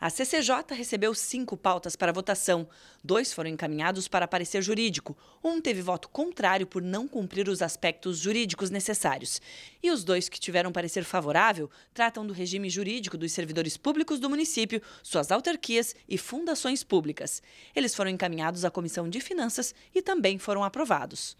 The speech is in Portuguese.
A CCJ recebeu cinco pautas para votação. Dois foram encaminhados para parecer jurídico. Um teve voto contrário por não cumprir os aspectos jurídicos necessários. E os dois que tiveram parecer favorável tratam do regime jurídico dos servidores públicos do município, suas autarquias e fundações públicas. Eles foram encaminhados à Comissão de Finanças e também foram aprovados.